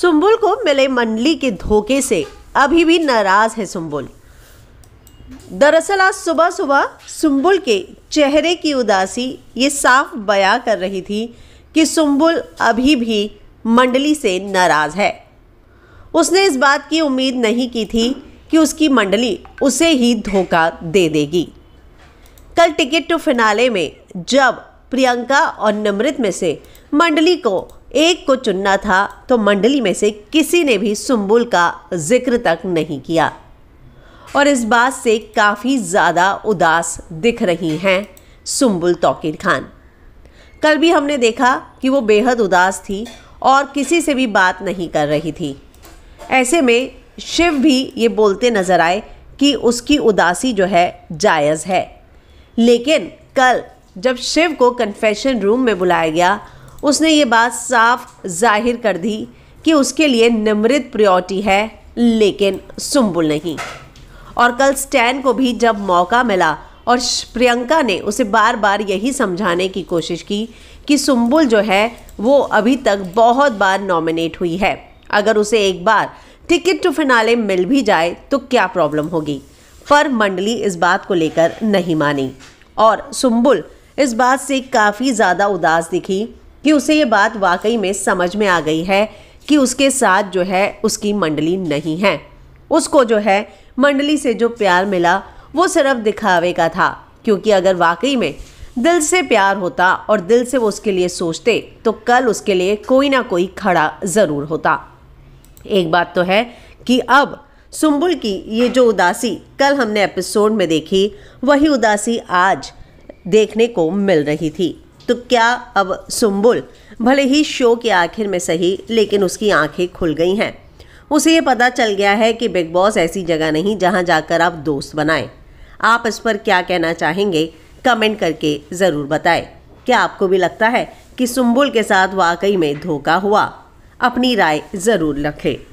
सुम्बुल को मिले मंडली के धोखे से अभी भी नाराज है सुम्बुल दरअसल आज सुबह सुबह सुम्बुल के चेहरे की उदासी ये साफ बयां कर रही थी कि सुम्बुल अभी भी मंडली से नाराज़ है उसने इस बात की उम्मीद नहीं की थी कि उसकी मंडली उसे ही धोखा दे देगी कल टिकट टू फिनाले में जब प्रियंका और नमृत में से मंडली को एक को चुनना था तो मंडली में से किसी ने भी सुम्बुल का जिक्र तक नहीं किया और इस बात से काफ़ी ज़्यादा उदास दिख रही हैं सुम्बुल तोकिर खान कल भी हमने देखा कि वो बेहद उदास थी और किसी से भी बात नहीं कर रही थी ऐसे में शिव भी ये बोलते नज़र आए कि उसकी उदासी जो है जायज़ है लेकिन कल जब शिव को कन्फेशन रूम में बुलाया गया उसने ये बात साफ जाहिर कर दी कि उसके लिए निमृत प्रियोरिटी है लेकिन सुम्बुल नहीं और कल स्टैन को भी जब मौका मिला और प्रियंका ने उसे बार बार यही समझाने की कोशिश की कि सुम्बुल जो है वो अभी तक बहुत बार नॉमिनेट हुई है अगर उसे एक बार टिकट टू फिनाले मिल भी जाए तो क्या प्रॉब्लम होगी पर मंडली इस बात को लेकर नहीं मानी और सुम्बुल इस बात से काफ़ी ज़्यादा उदास दिखी कि उसे ये बात वाकई में समझ में आ गई है कि उसके साथ जो है उसकी मंडली नहीं है उसको जो है मंडली से जो प्यार मिला वो सिर्फ दिखावे का था क्योंकि अगर वाकई में दिल से प्यार होता और दिल से वो उसके लिए सोचते तो कल उसके लिए कोई ना कोई खड़ा ज़रूर होता एक बात तो है कि अब सुम्बुल की ये जो उदासी कल हमने एपिसोड में देखी वही उदासी आज देखने को मिल रही थी तो क्या अब सुम्बुल भले ही शो के आखिर में सही लेकिन उसकी आंखें खुल गई हैं उसे ये पता चल गया है कि बिग बॉस ऐसी जगह नहीं जहां जाकर आप दोस्त बनाएं आप इस पर क्या कहना चाहेंगे कमेंट करके ज़रूर बताएं क्या आपको भी लगता है कि सुम्बुल के साथ वाकई में धोखा हुआ अपनी राय ज़रूर रखें